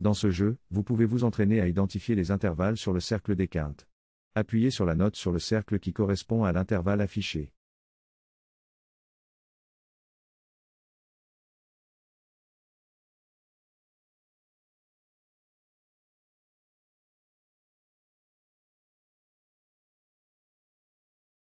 Dans ce jeu, vous pouvez vous entraîner à identifier les intervalles sur le cercle des quintes. Appuyez sur la note sur le cercle qui correspond à l'intervalle affiché.